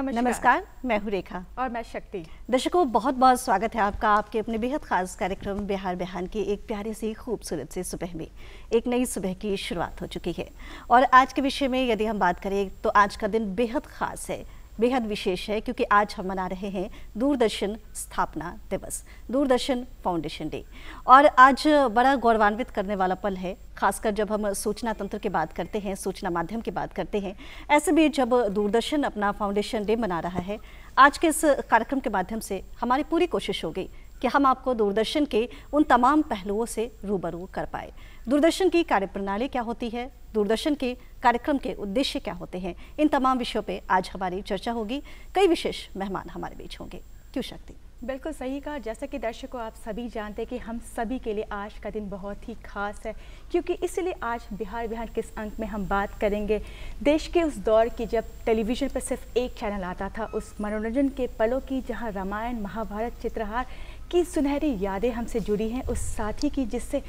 नमस्कार, नमस्कार मैं हूँ रेखा और मैं शक्ति दर्शकों बहुत बहुत स्वागत है आपका आपके अपने बेहद खास कार्यक्रम बिहार बिहान की एक प्यारी से खूबसूरत से सुबह में एक नई सुबह की शुरुआत हो चुकी है और आज के विषय में यदि हम बात करें तो आज का दिन बेहद खास है बेहद विशेष है क्योंकि आज हम मना रहे हैं दूरदर्शन स्थापना दिवस दूरदर्शन फाउंडेशन डे और आज बड़ा गौरवान्वित करने वाला पल है खासकर जब हम सूचना तंत्र की बात करते हैं सूचना माध्यम की बात करते हैं ऐसे भी जब दूरदर्शन अपना फाउंडेशन डे मना रहा है आज के इस कार्यक्रम के माध्यम से हमारी पूरी कोशिश हो गई कि हम आपको दूरदर्शन के उन तमाम पहलुओं से रूबरू कर पाए दूरदर्शन की कार्यप्रणाली क्या होती है दूरदर्शन के कार्यक्रम के उद्देश्य क्या होते हैं इन तमाम विषयों पर आज हमारी चर्चा होगी कई विशेष मेहमान हमारे बीच होंगे क्यों शक्ति बिल्कुल सही कहा जैसा कि दर्शकों आप सभी जानते हैं कि हम सभी के लिए आज का दिन बहुत ही खास है क्योंकि इसलिए आज बिहार बिहार किस अंक में हम बात करेंगे देश के उस दौर की जब टेलीविज़न पर सिर्फ एक चैनल आता था उस मनोरंजन के पलों की जहां रामायण महाभारत चित्रहार की सुनहरी यादें हमसे जुड़ी हैं उस साथी की जिससे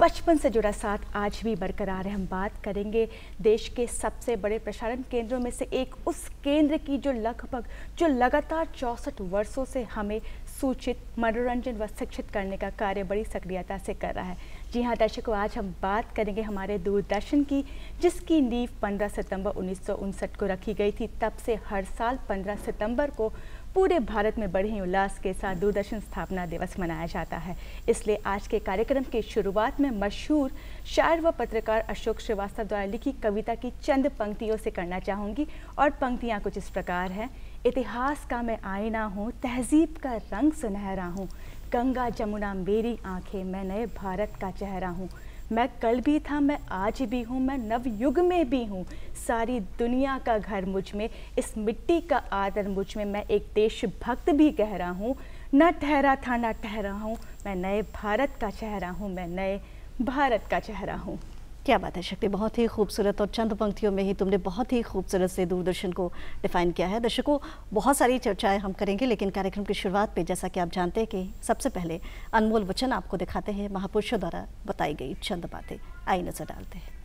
बचपन से जुड़ा साथ आज भी बरकरार है हम बात करेंगे देश के सबसे बड़े प्रसारण केंद्रों में से एक उस केंद्र की जो लगभग जो लगातार चौंसठ वर्षों से हमें सूचित मनोरंजन व शिक्षित करने का कार्य बड़ी सक्रियता से कर रहा है जी हाँ दर्शकों आज हम बात करेंगे हमारे दूरदर्शन की जिसकी नींव 15 सितंबर उन्नीस को रखी गई थी तब से हर साल 15 सितंबर को पूरे भारत में बड़े ही उल्लास के साथ दूरदर्शन स्थापना दिवस मनाया जाता है इसलिए आज के कार्यक्रम की शुरुआत में मशहूर शायर व पत्रकार अशोक श्रीवास्तव द्वारा लिखी कविता की चंद पंक्तियों से करना चाहूँगी और पंक्तियाँ कुछ इस प्रकार हैं इतिहास का मैं आईना हूँ तहजीब का रंग सुनहरा हूँ गंगा जमुना मेरी आंखें मैं नए भारत का चेहरा हूँ मैं कल भी था मैं आज भी हूँ मैं नवयुग में भी हूँ सारी दुनिया का घर मुझ में इस मिट्टी का आदर मुझ में मैं एक देशभक्त भी कह रहा हूँ न ठहरा था न ठहरा हूँ मैं नए भारत का चेहरा हूँ मैं नए भारत का चेहरा हूँ क्या बात है शक्ति बहुत ही खूबसूरत और चंद पंक्तियों में ही तुमने बहुत ही खूबसूरत से दूरदर्शन को डिफाइन किया है दर्शकों बहुत सारी चर्चाएं हम करेंगे लेकिन कार्यक्रम की शुरुआत पे जैसा कि आप जानते हैं कि सबसे पहले अनमोल वचन आपको दिखाते हैं महापुरुषों द्वारा बताई गई चंद बातें आई नजर डालते हैं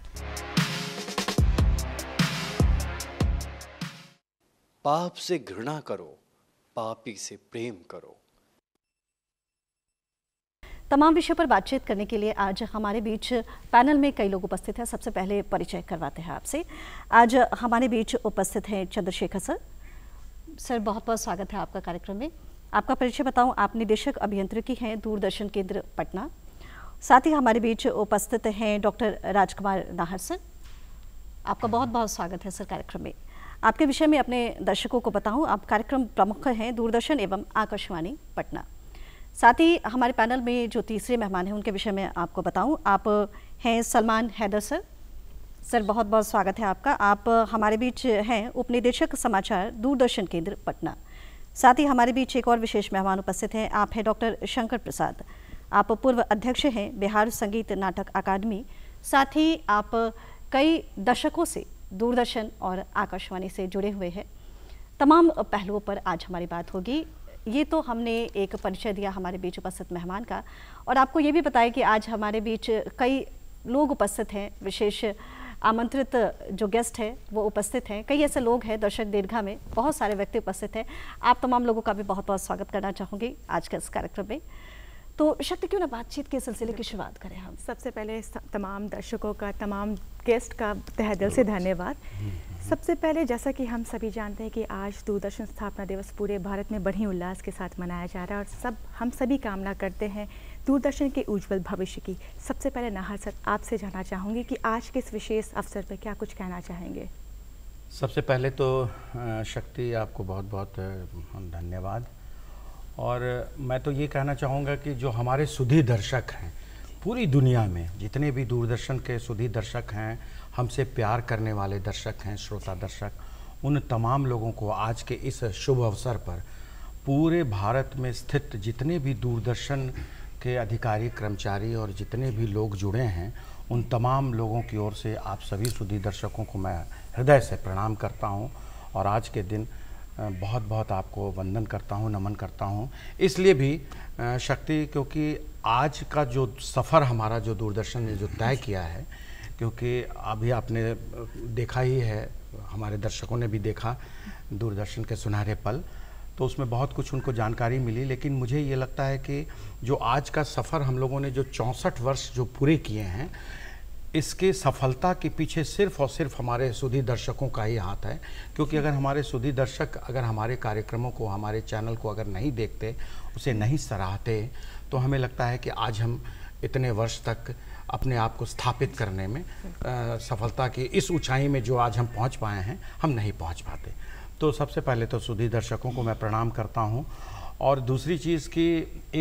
पाप से घृणा करो पापी से प्रेम करो तमाम विषयों पर बातचीत करने के लिए आज हमारे बीच पैनल में कई लोग उपस्थित हैं सबसे पहले परिचय करवाते हैं आपसे आज हमारे बीच उपस्थित हैं चंद्रशेखर सर सर बहुत बहुत स्वागत है आपका कार्यक्रम में आपका परिचय बताऊं आप निदेशक अभियंत्रिकी हैं दूरदर्शन केंद्र पटना साथ ही हमारे बीच उपस्थित हैं डॉक्टर राजकुमार नाहर सर आपका बहुत बहुत स्वागत है सर कार्यक्रम में आपके विषय में अपने दर्शकों को बताऊं आप कार्यक्रम प्रमुख हैं दूरदर्शन एवं आकाशवाणी पटना साथ ही हमारे पैनल में जो तीसरे मेहमान हैं उनके विषय में आपको बताऊं आप हैं सलमान हैदर सर सर बहुत बहुत स्वागत है आपका आप हमारे बीच हैं उपनिदेशक समाचार दूरदर्शन केंद्र पटना साथ ही हमारे बीच एक और विशेष मेहमान उपस्थित हैं आप हैं डॉक्टर शंकर प्रसाद आप पूर्व अध्यक्ष हैं बिहार संगीत नाटक अकादमी साथ ही आप कई दशकों से दूरदर्शन और आकाशवाणी से जुड़े हुए हैं तमाम पहलुओं पर आज हमारी बात होगी ये तो हमने एक परिचय दिया हमारे बीच उपस्थित मेहमान का और आपको ये भी बताया कि आज हमारे बीच कई लोग उपस्थित हैं विशेष आमंत्रित जो गेस्ट है वो उपस्थित हैं कई ऐसे लोग हैं दर्शक दीर्घा में बहुत सारे व्यक्ति उपस्थित हैं आप तमाम लोगों का भी बहुत बहुत स्वागत करना चाहूँगी आज के इस कार्यक्रम में तो शक्ति क्यों ना बातचीत के सिलसिले की शुरुआत करें हम सबसे पहले तमाम दर्शकों का तमाम गेस्ट का तह दिल से धन्यवाद हम्म। सबसे पहले जैसा कि हम सभी जानते हैं कि आज दूरदर्शन स्थापना दिवस पूरे भारत में बड़ी उल्लास के साथ मनाया जा रहा है और सब हम सभी कामना करते हैं दूरदर्शन के उज्जवल भविष्य की सबसे पहले नाहर सर आपसे जानना चाहूँगी कि आज के इस विशेष अवसर पर क्या कुछ कहना चाहेंगे सबसे पहले तो शक्ति आपको बहुत बहुत धन्यवाद और मैं तो ये कहना चाहूँगा कि जो हमारे सुधी दर्शक हैं पूरी दुनिया में जितने भी दूरदर्शन के सुधी दर्शक हैं हमसे प्यार करने वाले दर्शक हैं श्रोता दर्शक उन तमाम लोगों को आज के इस शुभ अवसर पर पूरे भारत में स्थित जितने भी दूरदर्शन के अधिकारी कर्मचारी और जितने भी लोग जुड़े हैं उन तमाम लोगों की ओर से आप सभी सुधी दर्शकों को मैं हृदय से प्रणाम करता हूँ और आज के दिन बहुत बहुत आपको वंदन करता हूँ नमन करता हूँ इसलिए भी शक्ति क्योंकि आज का जो सफ़र हमारा जो दूरदर्शन ने जो तय किया है क्योंकि अभी आपने देखा ही है हमारे दर्शकों ने भी देखा दूरदर्शन के सुनहरे पल तो उसमें बहुत कुछ उनको जानकारी मिली लेकिन मुझे ये लगता है कि जो आज का सफ़र हम लोगों ने जो चौंसठ वर्ष जो पूरे किए हैं इसके सफलता के पीछे सिर्फ और सिर्फ हमारे सुधी दर्शकों का ही हाथ है क्योंकि अगर हमारे सुधी दर्शक अगर हमारे कार्यक्रमों को हमारे चैनल को अगर नहीं देखते उसे नहीं सराहते तो हमें लगता है कि आज हम इतने वर्ष तक अपने आप को स्थापित करने में आ, सफलता की इस ऊंचाई में जो आज हम पहुंच पाए हैं हम नहीं पहुंच पाते तो सबसे पहले तो सुधी दर्शकों को मैं प्रणाम करता हूं और दूसरी चीज़ की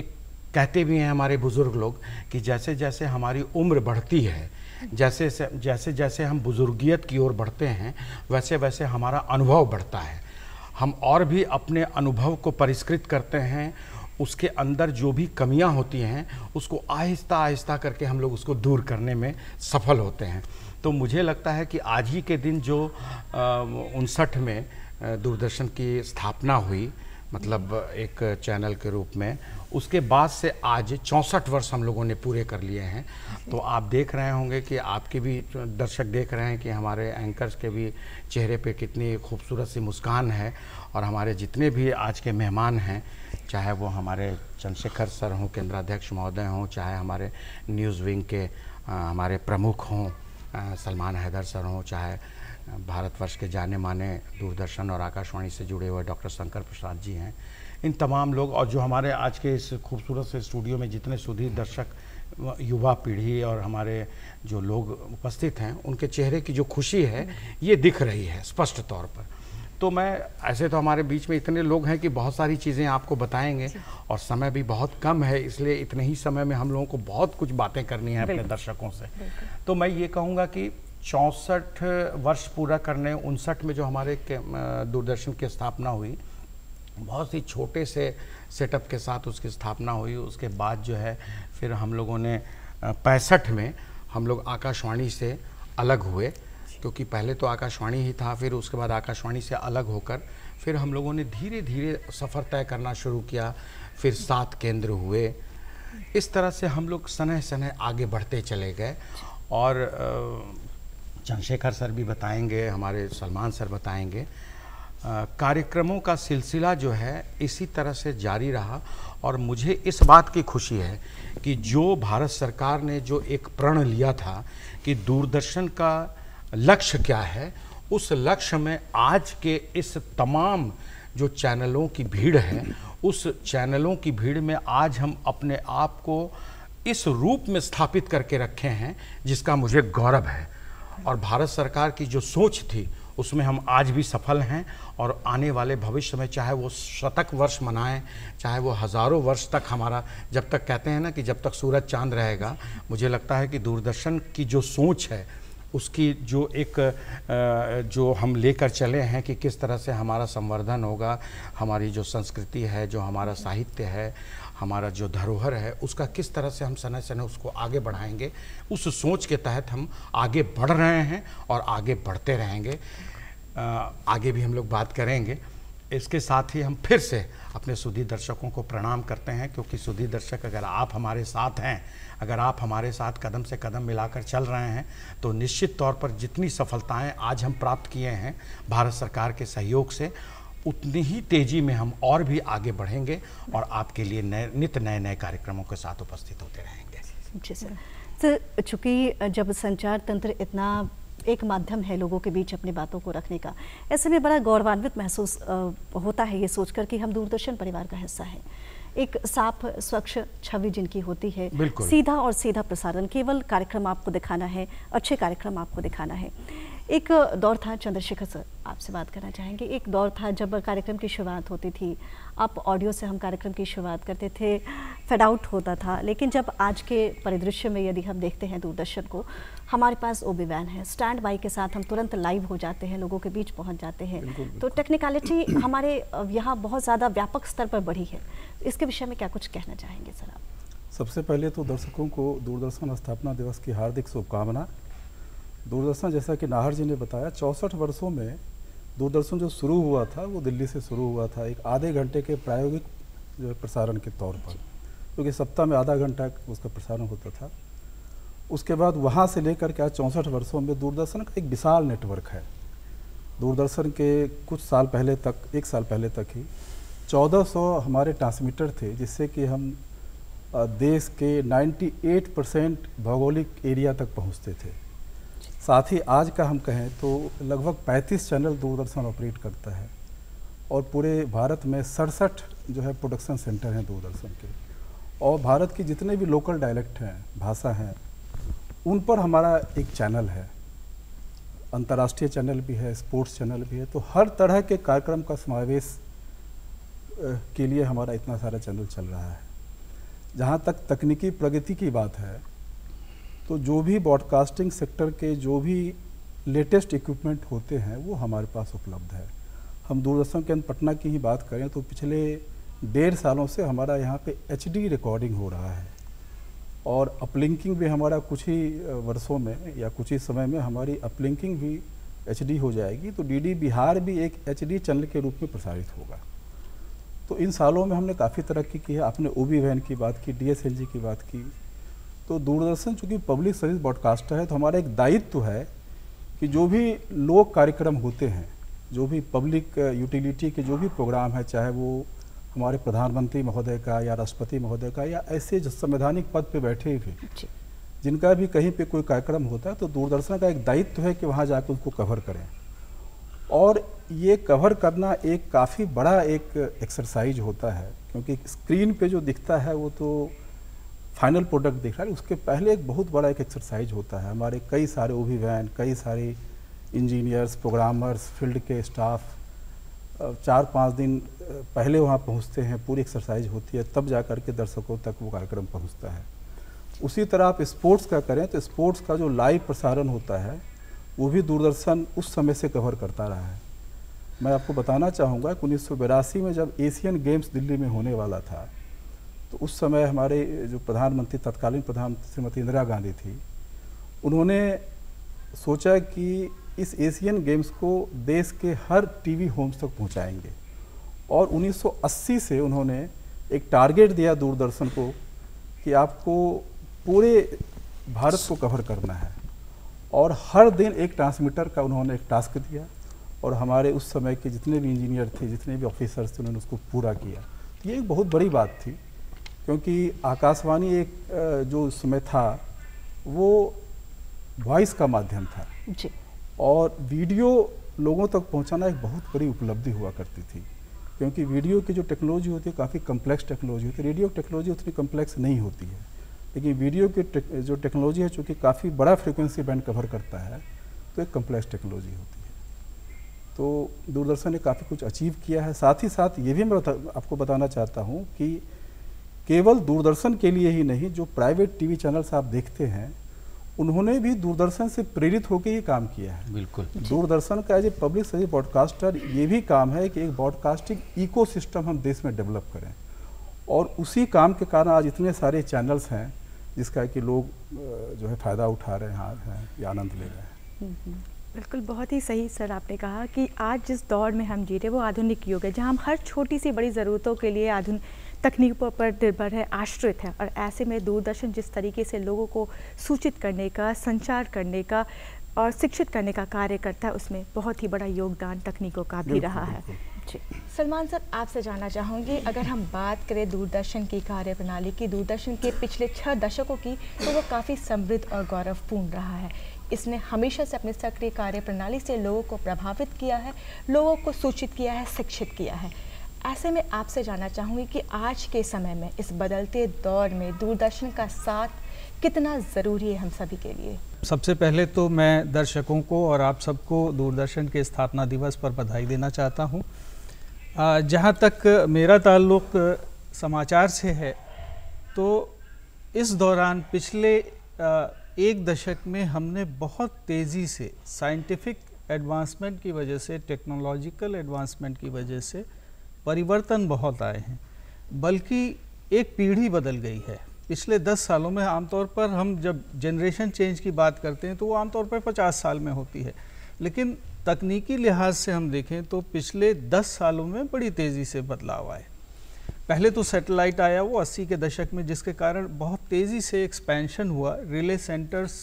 एक कहते भी हैं हमारे बुज़ुर्ग लोग कि जैसे जैसे हमारी उम्र बढ़ती है जैसे जैसे जैसे हम बुज़ुर्गियत की ओर बढ़ते हैं वैसे वैसे हमारा अनुभव बढ़ता है हम और भी अपने अनुभव को परिष्कृत करते हैं उसके अंदर जो भी कमियां होती हैं उसको आहिस्ता आहिस्ता करके हम लोग उसको दूर करने में सफल होते हैं तो मुझे लगता है कि आज ही के दिन जो उनसठ में दूरदर्शन की स्थापना हुई मतलब एक चैनल के रूप में उसके बाद से आज चौंसठ वर्ष हम लोगों ने पूरे कर लिए हैं तो आप देख रहे होंगे कि आपके भी दर्शक देख रहे हैं कि हमारे एंकर्स के भी चेहरे पे कितनी खूबसूरत सी मुस्कान है और हमारे जितने भी आज के मेहमान हैं चाहे वो हमारे चंद्रशेखर सर हों केंद्राध्यक्ष महोदय हों चाहे हमारे न्यूज़ विंग के हमारे प्रमुख हों सलमान हैदर सर हों चाहे भारतवर्ष के जाने माने दूरदर्शन और आकाशवाणी से जुड़े हुए डॉक्टर शंकर प्रसाद जी हैं इन तमाम लोग और जो हमारे आज के इस खूबसूरत से स्टूडियो में जितने सुधीर दर्शक युवा पीढ़ी और हमारे जो लोग उपस्थित हैं उनके चेहरे की जो खुशी है ये दिख रही है स्पष्ट तौर पर तो मैं ऐसे तो हमारे बीच में इतने लोग हैं कि बहुत सारी चीज़ें आपको बताएंगे और समय भी बहुत कम है इसलिए इतने ही समय में हम लोगों को बहुत कुछ बातें करनी है अपने दर्शकों से तो मैं ये कहूँगा कि चौंसठ वर्ष पूरा करने उनसठ में जो हमारे दूरदर्शन की स्थापना हुई बहुत ही छोटे से सेटअप के साथ उसकी स्थापना हुई उसके बाद जो है फिर हम लोगों ने पैंसठ में हम लोग आकाशवाणी से अलग हुए क्योंकि पहले तो आकाशवाणी ही था फिर उसके बाद आकाशवाणी से अलग होकर फिर हम लोगों ने धीरे धीरे सफ़र तय करना शुरू किया फिर सात केंद्र हुए इस तरह से हम लोग सनह सनह आगे बढ़ते चले गए और चंद्रशेखर सर भी बताएंगे हमारे सलमान सर बताएंगे कार्यक्रमों का सिलसिला जो है इसी तरह से जारी रहा और मुझे इस बात की खुशी है कि जो भारत सरकार ने जो एक प्रण लिया था कि दूरदर्शन का लक्ष्य क्या है उस लक्ष्य में आज के इस तमाम जो चैनलों की भीड़ है उस चैनलों की भीड़ में आज हम अपने आप को इस रूप में स्थापित करके रखे हैं जिसका मुझे गौरव है और भारत सरकार की जो सोच थी उसमें हम आज भी सफल हैं और आने वाले भविष्य में चाहे वो शतक वर्ष मनाएं चाहे वो हज़ारों वर्ष तक हमारा जब तक कहते हैं ना कि जब तक सूरज चांद रहेगा मुझे लगता है कि दूरदर्शन की जो सोच है उसकी जो एक जो हम लेकर चले हैं कि किस तरह से हमारा संवर्धन होगा हमारी जो संस्कृति है जो हमारा साहित्य है हमारा जो धरोहर है उसका किस तरह से हम सना समय उसको आगे बढ़ाएंगे उस सोच के तहत हम आगे बढ़ रहे हैं और आगे बढ़ते रहेंगे आगे भी हम लोग बात करेंगे इसके साथ ही हम फिर से अपने सुधी दर्शकों को प्रणाम करते हैं क्योंकि सुधी दर्शक अगर आप हमारे साथ हैं अगर आप हमारे साथ कदम से कदम मिलाकर चल रहे हैं तो निश्चित तौर पर जितनी सफलताएं आज हम प्राप्त किए हैं भारत सरकार के सहयोग से उतनी ही तेजी में हम और भी आगे बढ़ेंगे और आपके लिए नए नित नए नए कार्यक्रमों के साथ उपस्थित होते रहेंगे जी सर तो चूँकि जब संचार तंत्र इतना एक माध्यम है लोगों के बीच अपनी बातों को रखने का ऐसे में बड़ा गौरवान्वित महसूस होता है ये सोचकर कि हम दूरदर्शन परिवार का हिस्सा है एक साफ स्वच्छ छवि जिनकी होती है सीधा और सीधा प्रसारण केवल कार्यक्रम आपको दिखाना है अच्छे कार्यक्रम आपको दिखाना है एक दौर था चंद्रशेखर सर आपसे बात करना चाहेंगे एक दौर था जब कार्यक्रम की शुरुआत होती थी आप ऑडियो से हम कार्यक्रम की शुरुआत करते थे फेड आउट होता था लेकिन जब आज के परिदृश्य में यदि हम देखते हैं दूरदर्शन को हमारे पास ओबी वैन है स्टैंड बाई के साथ हम तुरंत लाइव हो जाते हैं लोगों के बीच पहुंच जाते हैं तो टेक्निकलिटी हमारे यहाँ बहुत ज़्यादा व्यापक स्तर पर बढ़ी है इसके विषय में क्या कुछ कहना चाहेंगे सर आप सबसे पहले तो दर्शकों को दूरदर्शन स्थापना दिवस की हार्दिक शुभकामना दूरदर्शन जैसा कि नाहर जी ने बताया चौंसठ वर्षों में दूरदर्शन जो शुरू हुआ था वो दिल्ली से शुरू हुआ था एक आधे घंटे के प्रायोगिक जो है प्रसारण के तौर पर क्योंकि सप्ताह में आधा घंटा उसका प्रसारण होता था उसके बाद वहाँ से लेकर के आज चौंसठ वर्षों में दूरदर्शन का एक विशाल नेटवर्क है दूरदर्शन के कुछ साल पहले तक एक साल पहले तक ही 1400 हमारे ट्रांसमीटर थे जिससे कि हम देश के 98 परसेंट भौगोलिक एरिया तक पहुँचते थे साथ ही आज का हम कहें तो लगभग 35 चैनल दूरदर्शन ऑपरेट करता है और पूरे भारत में सड़सठ जो है प्रोडक्शन सेंटर हैं दूरदर्शन के और भारत की जितने भी लोकल डायलेक्ट हैं भाषा हैं उन पर हमारा एक चैनल है अंतर्राष्ट्रीय चैनल भी है स्पोर्ट्स चैनल भी है तो हर तरह के कार्यक्रम का समावेश के लिए हमारा इतना सारा चैनल चल रहा है जहाँ तक तकनीकी प्रगति की बात है तो जो भी ब्रॉडकास्टिंग सेक्टर के जो भी लेटेस्ट इक्विपमेंट होते हैं वो हमारे पास उपलब्ध है हम दूरदर्शन के अंदर पटना की ही बात करें तो पिछले डेढ़ सालों से हमारा यहाँ पे एच रिकॉर्डिंग हो रहा है और अपलिंकिंग भी हमारा कुछ ही वर्षों में या कुछ ही समय में हमारी अपलिंकिंग भी एच हो जाएगी तो डी बिहार भी एक एच चैनल के रूप में प्रसारित होगा तो इन सालों में हमने काफ़ी तरक्की की है आपने ओ बी वैन की बात की डी की बात की तो दूरदर्शन चूँकि पब्लिक सर्विस ब्रॉडकास्टर है तो हमारा एक दायित्व है कि जो भी लोक कार्यक्रम होते हैं जो भी पब्लिक यूटिलिटी के जो भी प्रोग्राम है चाहे वो हमारे प्रधानमंत्री महोदय का या राष्ट्रपति महोदय का या ऐसे जो संवैधानिक पद पे बैठे हुए जिनका भी कहीं पे कोई कार्यक्रम होता है तो दूरदर्शन का एक दायित्व है कि वहाँ जाकर उनको कवर करें और ये कवर करना एक काफ़ी बड़ा एक एक्सरसाइज होता है क्योंकि स्क्रीन पे जो दिखता है वो तो फाइनल प्रोडक्ट दिख रहा है उसके पहले एक बहुत बड़ा एक एक्सरसाइज होता है हमारे कई सारे ओ वैन कई सारे इंजीनियर्स प्रोग्रामर्स फील्ड के स्टाफ चार पाँच दिन पहले वहाँ पहुँचते हैं पूरी एक्सरसाइज होती है तब जा कर के दर्शकों तक वो कार्यक्रम पहुँचता है उसी तरह आप स्पोर्ट्स का करें तो स्पोर्ट्स का जो लाइव प्रसारण होता है वो भी दूरदर्शन उस समय से कवर करता रहा है मैं आपको बताना चाहूँगा कि उन्नीस में जब एशियन गेम्स दिल्ली में होने वाला था तो उस समय हमारे जो प्रधानमंत्री तत्कालीन प्रधानमंत्री श्रीमती इंदिरा गांधी थी उन्होंने सोचा कि इस एशियन गेम्स को देश के हर टीवी होम्स तक पहुंचाएंगे और 1980 से उन्होंने एक टारगेट दिया दूरदर्शन को कि आपको पूरे भारत को कवर करना है और हर दिन एक ट्रांसमीटर का उन्होंने एक टास्क दिया और हमारे उस समय के जितने भी इंजीनियर थे जितने भी ऑफिसर्स थे उन्होंने उसको पूरा किया तो ये एक बहुत बड़ी बात थी क्योंकि आकाशवाणी एक जो उस समय था वो वॉइस का माध्यम था जी और वीडियो लोगों तक पहुंचाना एक बहुत बड़ी उपलब्धि हुआ करती थी क्योंकि वीडियो की जो टेक्नोलॉजी होती है काफ़ी कम्प्लेक्स टेक्नोलॉजी होती है रेडियो की टेक्नोलॉजी उतनी कम्प्लेक्स नहीं होती है लेकिन वीडियो की जो टेक्नोलॉजी है चूँकि काफ़ी बड़ा फ्रिक्वेंसी बैंड कवर करता है तो एक कम्प्लेक्स टेक्नोलॉजी होती है तो दूरदर्शन ने काफ़ी कुछ अचीव किया है साथ ही साथ ये भी मैं बता, आपको बताना चाहता हूँ कि केवल दूरदर्शन के लिए ही नहीं जो प्राइवेट टीवी चैनल्स आप देखते हैं उन्होंने भी दूरदर्शन से प्रेरित होकर ये काम किया है बिल्कुल दूरदर्शन का as a public service broadcaster ये भी काम है कि एक ब्रॉडकास्टिंग इकोसिस्टम हम देश में डेवलप करें और उसी काम के कारण आज इतने सारे चैनल्स हैं जिसका कि लोग जो है फ़ायदा उठा रहे हैं या आनंद ले रहे हैं बिल्कुल बहुत ही सही सर आपने कहा कि आज जिस दौर में हम जी रहे वो आधुनिक युग है जहाँ हम हर छोटी सी बड़ी ज़रूरतों के लिए आधुनिक तकनीकों पर निर्भर है आश्रित है और ऐसे में दूरदर्शन जिस तरीके से लोगों को सूचित करने का संचार करने का और शिक्षित करने का कार्य करता है उसमें बहुत ही बड़ा योगदान तकनीकों का भी रहा है जी सलमान सर आपसे जानना चाहूँगी अगर हम बात करें दूरदर्शन की कार्य प्रणाली की दूरदर्शन के पिछले छः दशकों की तो वो काफ़ी समृद्ध और गौरवपूर्ण रहा है इसने हमेशा से अपने सक्रिय कार्य प्रणाली से लोगों को प्रभावित किया है लोगों को सूचित किया है शिक्षित किया है ऐसे में आपसे जानना चाहूँगी कि आज के समय में इस बदलते दौर में दूरदर्शन का साथ कितना ज़रूरी है हम सभी के लिए सबसे पहले तो मैं दर्शकों को और आप सबको दूरदर्शन के स्थापना दिवस पर बधाई देना चाहता हूँ जहाँ तक मेरा ताल्लुक समाचार से है तो इस दौरान पिछले एक दशक में हमने बहुत तेज़ी से साइंटिफिक एडवांसमेंट की वजह से टेक्नोलॉजिकल एडवांसमेंट की वजह से परिवर्तन बहुत आए हैं बल्कि एक पीढ़ी बदल गई है पिछले दस सालों में आमतौर पर हम जब जनरेशन चेंज की बात करते हैं तो वो आमतौर पर पचास साल में होती है लेकिन तकनीकी लिहाज से हम देखें तो पिछले दस सालों में बड़ी तेज़ी से बदलाव आए पहले तो सैटेलाइट आया वो अस्सी के दशक में जिसके कारण बहुत तेज़ी से एक्सपेंशन हुआ रिले सेंटर्स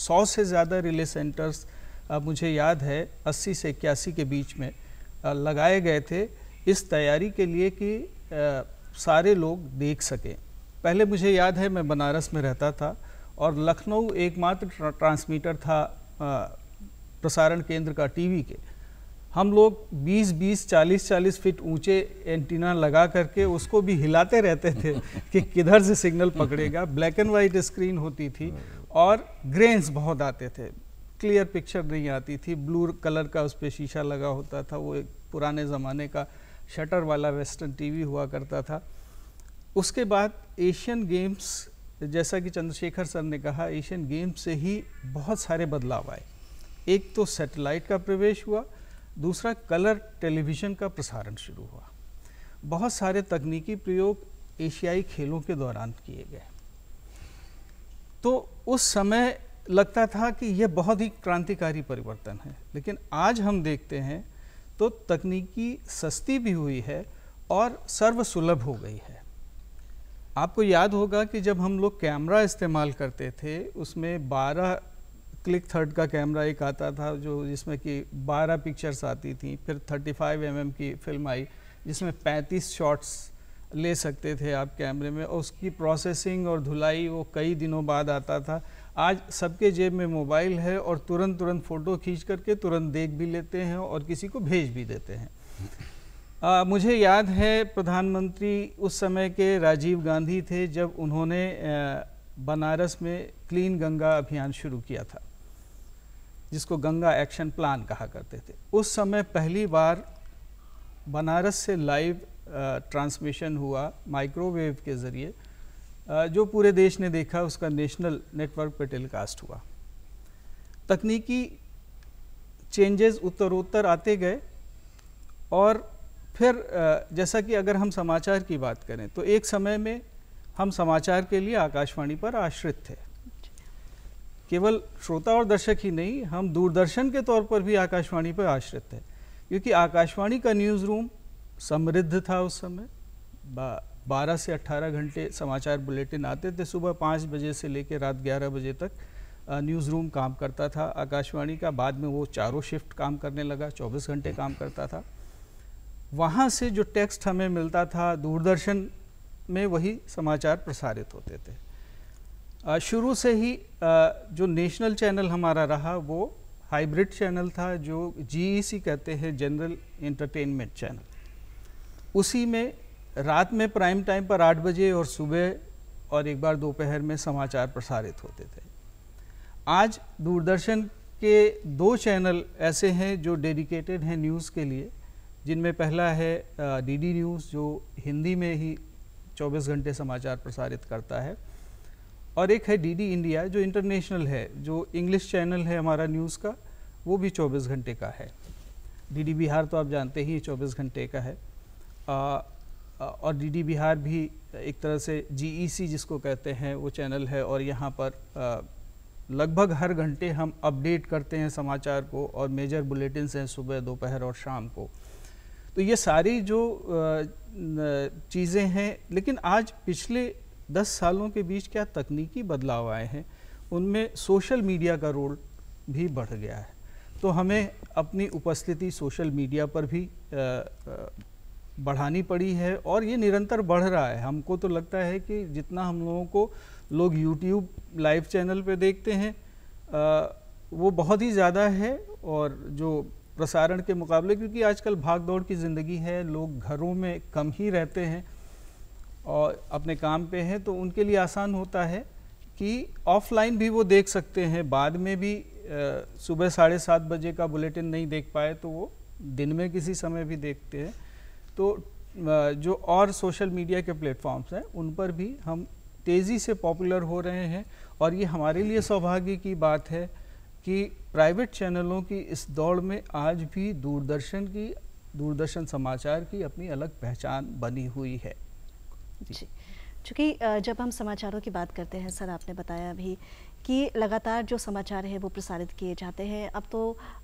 सौ से ज़्यादा रिले सेंटर्स आ, मुझे याद है अस्सी से इक्यासी के बीच में आ, लगाए गए थे इस तैयारी के लिए कि आ, सारे लोग देख सकें पहले मुझे याद है मैं बनारस में रहता था और लखनऊ एकमात्र ट्रांसमीटर था प्रसारण केंद्र का टीवी के हम लोग 20-20, 40-40 फीट ऊंचे एंटीना लगा करके उसको भी हिलाते रहते थे कि किधर से सिग्नल पकड़ेगा ब्लैक एंड वाइट स्क्रीन होती थी और ग्रेन्स बहुत आते थे क्लियर पिक्चर नहीं आती थी ब्लू कलर का उस पर शीशा लगा होता था वो एक पुराने ज़माने का शटर वाला वेस्टर्न टीवी हुआ करता था उसके बाद एशियन गेम्स जैसा कि चंद्रशेखर सर ने कहा एशियन गेम्स से ही बहुत सारे बदलाव आए एक तो सैटेलाइट का प्रवेश हुआ दूसरा कलर टेलीविज़न का प्रसारण शुरू हुआ बहुत सारे तकनीकी प्रयोग एशियाई खेलों के दौरान किए गए तो उस समय लगता था कि यह बहुत ही क्रांतिकारी परिवर्तन है लेकिन आज हम देखते हैं तो तकनीकी सस्ती भी हुई है और सर्वसुलभ हो गई है आपको याद होगा कि जब हम लोग कैमरा इस्तेमाल करते थे उसमें 12 क्लिक थर्ड का कैमरा एक आता था जो जिसमें कि 12 पिक्चर्स आती थी फिर 35 फाइव mm की फिल्म आई जिसमें 35 शॉट्स ले सकते थे आप कैमरे में और उसकी प्रोसेसिंग और धुलाई वो कई दिनों बाद आता था आज सबके जेब में मोबाइल है और तुरंत तुरंत फ़ोटो खींच करके तुरंत देख भी लेते हैं और किसी को भेज भी देते हैं आ, मुझे याद है प्रधानमंत्री उस समय के राजीव गांधी थे जब उन्होंने बनारस में क्लीन गंगा अभियान शुरू किया था जिसको गंगा एक्शन प्लान कहा करते थे उस समय पहली बार बनारस से लाइव ट्रांसमिशन हुआ माइक्रोवेव के ज़रिए जो पूरे देश ने देखा उसका नेशनल नेटवर्क पर टेलीकास्ट हुआ तकनीकी चेंजेस उत्तरोत्तर आते गए और फिर जैसा कि अगर हम समाचार की बात करें तो एक समय में हम समाचार के लिए आकाशवाणी पर आश्रित थे केवल श्रोता और दर्शक ही नहीं हम दूरदर्शन के तौर पर भी आकाशवाणी पर आश्रित थे क्योंकि आकाशवाणी का न्यूज़ रूम समृद्ध था उस समय 12 से 18 घंटे समाचार बुलेटिन आते थे सुबह पाँच बजे से लेकर रात 11 बजे तक न्यूज़ रूम काम करता था आकाशवाणी का बाद में वो चारों शिफ्ट काम करने लगा 24 घंटे काम करता था वहाँ से जो टेक्स्ट हमें मिलता था दूरदर्शन में वही समाचार प्रसारित होते थे शुरू से ही जो नेशनल चैनल हमारा रहा वो हाइब्रिड चैनल था जो जीईसी e कहते हैं जनरल इंटरटेनमेंट चैनल उसी में रात में प्राइम टाइम पर आठ बजे और सुबह और एक बार दोपहर में समाचार प्रसारित होते थे आज दूरदर्शन के दो चैनल ऐसे हैं जो डेडिकेटेड हैं न्यूज़ के लिए जिनमें पहला है डीडी न्यूज़ जो हिंदी में ही 24 घंटे समाचार प्रसारित करता है और एक है डीडी इंडिया जो इंटरनेशनल है जो इंग्लिश चैनल है हमारा न्यूज़ का वो भी 24 घंटे का है डीडी बिहार तो आप जानते ही 24 घंटे का है आ, और डीडी बिहार भी एक तरह से जीईसी e जिसको कहते हैं वो चैनल है और यहाँ पर लगभग हर घंटे हम अपडेट करते हैं समाचार को और मेजर बुलेटिन हैं सुबह दोपहर और शाम को तो ये सारी जो चीज़ें हैं लेकिन आज पिछले दस सालों के बीच क्या तकनीकी बदलाव आए हैं उनमें सोशल मीडिया का रोल भी बढ़ गया है तो हमें अपनी उपस्थिति सोशल मीडिया पर भी आ, आ, बढ़ानी पड़ी है और ये निरंतर बढ़ रहा है हमको तो लगता है कि जितना हम लोगों को लोग यूट्यूब लाइव चैनल पे देखते हैं आ, वो बहुत ही ज़्यादा है और जो प्रसारण के मुकाबले क्योंकि आजकल भाग दौड़ की ज़िंदगी है लोग घरों में कम ही रहते हैं और अपने काम पे हैं तो उनके लिए आसान होता है कि ऑफलाइन भी वो देख सकते हैं बाद में भी आ, सुबह साढ़े सात बजे का बुलेटिन नहीं देख पाए तो वो दिन में किसी समय भी देखते हैं तो जो और सोशल मीडिया के प्लेटफॉर्म्स हैं उन पर भी हम तेज़ी से पॉपुलर हो रहे हैं और ये हमारे लिए सौभाग्य की बात है कि प्राइवेट चैनलों की इस दौड़ में आज भी दूरदर्शन की दूरदर्शन समाचार की अपनी अलग पहचान बनी हुई है जी चूँकि जब हम समाचारों की बात करते हैं सर आपने बताया अभी कि लगातार जो समाचार है वो प्रसारित किए जाते हैं अब तो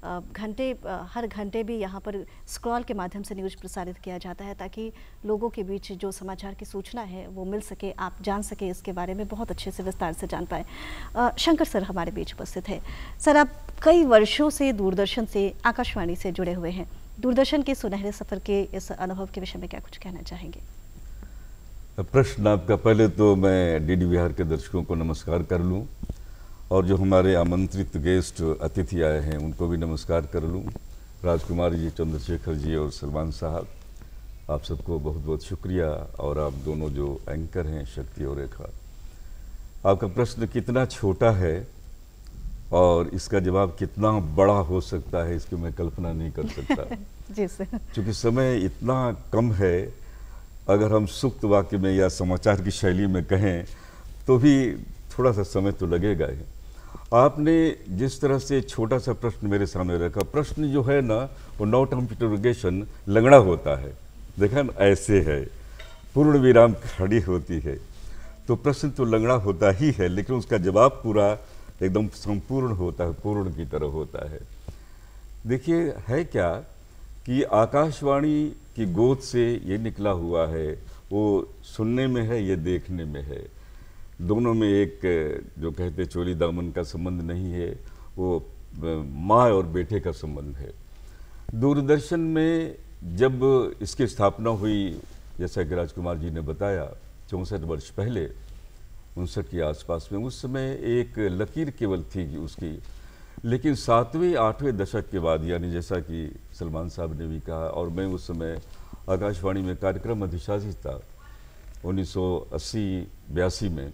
घंटे हर घंटे भी यहाँ पर स्क्रॉल के माध्यम से न्यूज़ प्रसारित किया जाता है ताकि लोगों के बीच जो समाचार की सूचना है वो मिल सके आप जान सके इसके बारे में बहुत अच्छे से विस्तार से जान पाए शंकर सर हमारे बीच उपस्थित है सर आप कई वर्षों से दूरदर्शन से आकाशवाणी से जुड़े हुए हैं दूरदर्शन के सुनहरे सफ़र के इस अनुभव के विषय में क्या कुछ कहना चाहेंगे प्रश्न आपका पहले तो मैं डी डी बिहार के दर्शकों को नमस्कार कर लूं और जो हमारे आमंत्रित गेस्ट अतिथि आए हैं उनको भी नमस्कार कर लूँ राजकुमार जी चंद्रशेखर जी और सलमान साहब आप सबको बहुत बहुत शुक्रिया और आप दोनों जो एंकर हैं शक्ति और रेखा आपका प्रश्न कितना छोटा है और इसका जवाब कितना बड़ा हो सकता है इसकी मैं कल्पना नहीं कर सकता जी सर क्योंकि समय इतना कम है अगर हम सुप्त वाक्य में या समाचार की शैली में कहें तो भी थोड़ा सा समय तो लगेगा ही आपने जिस तरह से छोटा सा प्रश्न मेरे सामने रखा प्रश्न जो है ना वो नो इंटरोगेशन लंगड़ा होता है देखा ना ऐसे है पूर्ण विराम खड़ी होती है तो प्रश्न तो लंगड़ा होता ही है लेकिन उसका जवाब पूरा एकदम संपूर्ण होता है पूर्ण की तरह होता है देखिए है क्या कि आकाशवाणी की गोद से ये निकला हुआ है वो सुनने में है ये देखने में है दोनों में एक जो कहते चोली दामन का संबंध नहीं है वो माँ और बेटे का संबंध है दूरदर्शन में जब इसकी स्थापना हुई जैसा कि राजकुमार जी ने बताया चौंसठ वर्ष पहले उनसठ के आसपास में उस समय एक लकीर केवल थी उसकी लेकिन सातवें आठवें दशक के बाद यानी जैसा कि सलमान साहब ने भी कहा और मैं उस समय आकाशवाणी में कार्यक्रम अधिशासित था बयासी में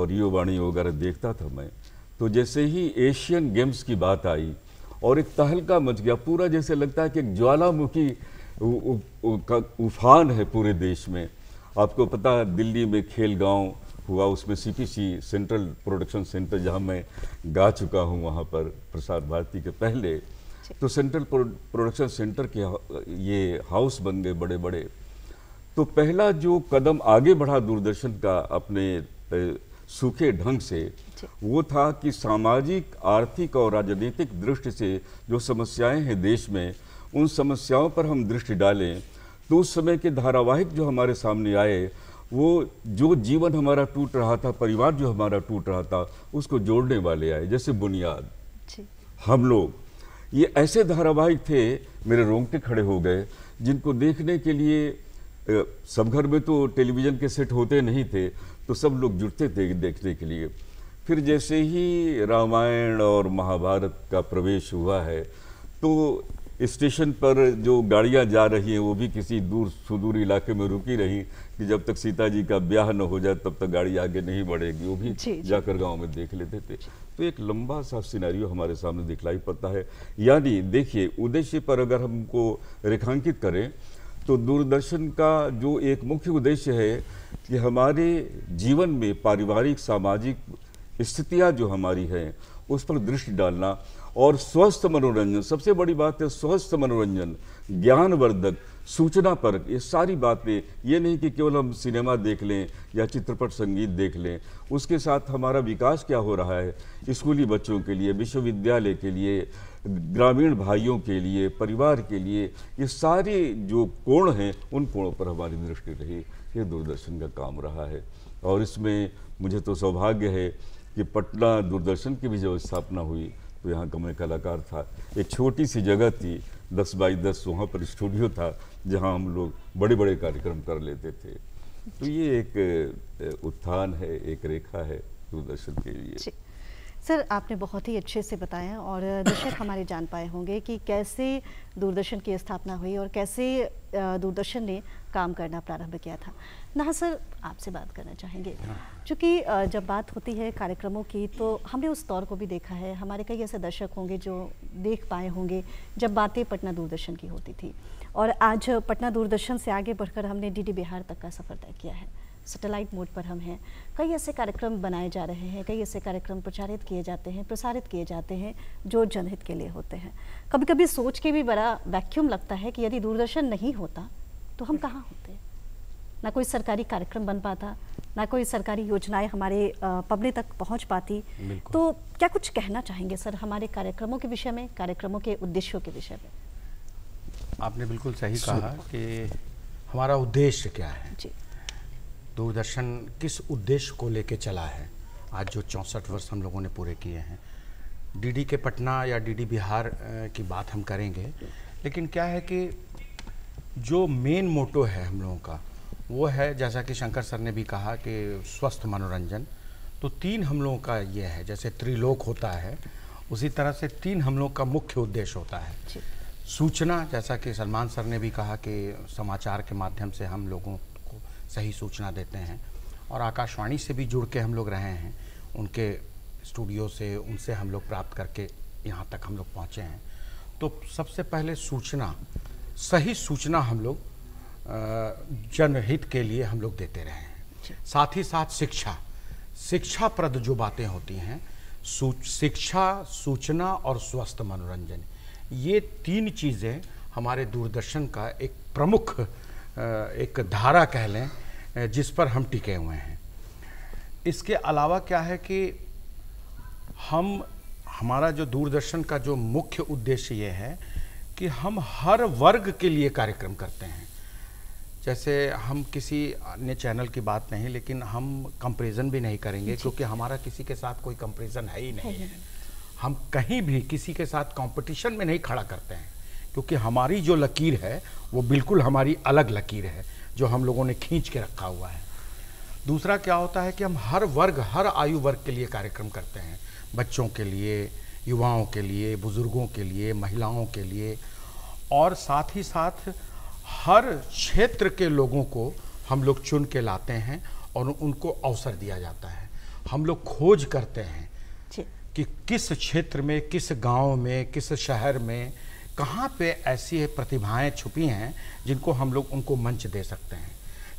और यो वाणी वगैरह देखता था मैं तो जैसे ही एशियन गेम्स की बात आई और एक तहलका मच गया पूरा जैसे लगता है कि एक ज्वालामुखी उफान है पूरे देश में आपको पता है दिल्ली में खेल गांव हुआ उसमें सीपीसी सेंट्रल प्रोडक्शन सेंटर जहां मैं गा चुका हूं वहां पर प्रसार भारती के पहले तो सेंट्रल प्रोडक्शन सेंटर के ये हाउस बन गए बड़े बड़े तो पहला जो कदम आगे बढ़ा दूरदर्शन का अपने सूखे ढंग से वो था कि सामाजिक आर्थिक और राजनीतिक दृष्टि से जो समस्याएं हैं देश में उन समस्याओं पर हम दृष्टि डालें तो उस समय के धारावाहिक जो हमारे सामने आए वो जो जीवन हमारा टूट रहा था परिवार जो हमारा टूट रहा था उसको जोड़ने वाले आए जैसे बुनियाद हम लोग ये ऐसे धारावाहिक थे मेरे रोंगटे खड़े हो गए जिनको देखने के लिए सब घर में तो टेलीविज़न के सेट होते नहीं थे तो सब लोग जुटते थे देखने के लिए फिर जैसे ही रामायण और महाभारत का प्रवेश हुआ है तो स्टेशन पर जो गाड़ियां जा रही हैं वो भी किसी दूर सुदूर इलाके में रुकी रही कि जब तक सीता जी का ब्याह न हो जाए तब तक गाड़ी आगे नहीं बढ़ेगी वो भी जाकर गांव में देख लेते थे तो एक लंबा सा सिनेरियो हमारे सामने दिखलाई पड़ता है यानी देखिए उद्देश्य पर अगर हमको रेखांकित करें तो दूरदर्शन का जो एक मुख्य उद्देश्य है कि हमारे जीवन में पारिवारिक सामाजिक स्थितियाँ जो हमारी हैं उस पर दृष्टि डालना और स्वस्थ मनोरंजन सबसे बड़ी बात है स्वस्थ मनोरंजन ज्ञानवर्धक सूचना पर ये सारी बातें ये नहीं कि केवल हम सिनेमा देख लें या चित्रपट संगीत देख लें उसके साथ हमारा विकास क्या हो रहा है स्कूली बच्चों के लिए विश्वविद्यालय के लिए ग्रामीण भाइयों के लिए परिवार के लिए ये सारे जो कोण हैं उन कोणों पर हमारी दृष्टि रही ये दूरदर्शन का काम रहा है और इसमें मुझे तो सौभाग्य है कि पटना दूरदर्शन की भी जब स्थापना हुई तो यहाँ का मैं कलाकार था एक छोटी सी जगह थी दस बाई दस वहाँ पर स्टूडियो था जहाँ हम लोग बड़े बड़े कार्यक्रम कर लेते थे तो ये एक उत्थान है एक रेखा है दूरदर्शन के लिए सर आपने बहुत ही अच्छे से बताया और दर्शक हमारे जान पाए होंगे कि कैसे दूरदर्शन की स्थापना हुई और कैसे दूरदर्शन ने काम करना प्रारंभ किया था ना सर आपसे बात करना चाहेंगे क्योंकि हाँ। जब बात होती है कार्यक्रमों की तो हमने उस दौर को भी देखा है हमारे कई ऐसे दर्शक होंगे जो देख पाए होंगे जब बातें पटना दूरदर्शन की होती थी और आज पटना दूरदर्शन से आगे बढ़कर हमने डी बिहार तक का सफ़र तय किया है सैटेलाइट मोड पर हम हैं कई ऐसे कार्यक्रम बनाए जा रहे हैं कई ऐसे कार्यक्रम प्रचारित किए जाते हैं प्रसारित किए जाते हैं जो जनहित के लिए होते हैं कभी कभी सोच के भी बड़ा वैक्यूम लगता है कि यदि दूरदर्शन नहीं होता तो हम कहाँ होते ना कोई सरकारी कार्यक्रम बन पाता ना कोई सरकारी योजनाएं हमारे पब्लिक तक पहुंच पाती तो क्या कुछ कहना चाहेंगे सर हमारे कार्यक्रमों के विषय में कार्यक्रमों के उद्देश्यों के विषय में आपने बिल्कुल सही कहा कि हमारा उद्देश्य क्या है जी दूरदर्शन किस उद्देश्य को लेके चला है आज जो चौंसठ वर्ष हम लोगों ने पूरे किए हैं डीडी के पटना या डीडी बिहार की बात हम करेंगे लेकिन क्या है कि जो मेन मोटो है हम लोगों का वो है जैसा कि शंकर सर ने भी कहा कि स्वस्थ मनोरंजन तो तीन हम लोगों का ये है जैसे त्रिलोक होता है उसी तरह से तीन हम लोगों का मुख्य उद्देश्य होता है सूचना जैसा कि सलमान सर ने भी कहा कि समाचार के माध्यम से हम लोगों सही सूचना देते हैं और आकाशवाणी से भी जुड़ के हम लोग रहे हैं उनके स्टूडियो से उनसे हम लोग प्राप्त करके यहाँ तक हम लोग पहुँचे हैं तो सबसे पहले सूचना सही सूचना हम लोग जनहित के लिए हम लोग देते रहे हैं साथ ही साथ शिक्षा शिक्षाप्रद जो बातें होती हैं शिक्षा सूचना और स्वस्थ मनोरंजन ये तीन चीज़ें हमारे दूरदर्शन का एक प्रमुख एक धारा कह लें जिस पर हम टिके हुए हैं इसके अलावा क्या है कि हम हमारा जो दूरदर्शन का जो मुख्य उद्देश्य ये है कि हम हर वर्ग के लिए कार्यक्रम करते हैं जैसे हम किसी अन्य चैनल की बात नहीं लेकिन हम कंपेरिजन भी नहीं करेंगे क्योंकि हमारा किसी के साथ कोई कंपेरिजन है ही नहीं है हम कहीं भी किसी के साथ कंपटीशन में नहीं खड़ा करते हैं क्योंकि हमारी जो लकीर है वो बिल्कुल हमारी अलग लकीर है जो हम लोगों ने खींच के रखा हुआ है दूसरा क्या होता है कि हम हर वर्ग हर आयु वर्ग के लिए कार्यक्रम करते हैं बच्चों के लिए युवाओं के लिए बुज़ुर्गों के लिए महिलाओं के लिए और साथ ही साथ हर क्षेत्र के लोगों को हम लोग चुन के लाते हैं और उनको अवसर दिया जाता है हम लोग खोज करते हैं कि किस क्षेत्र में किस गांव में किस शहर में कहाँ पे ऐसी प्रतिभाएं छुपी हैं जिनको हम लोग उनको मंच दे सकते हैं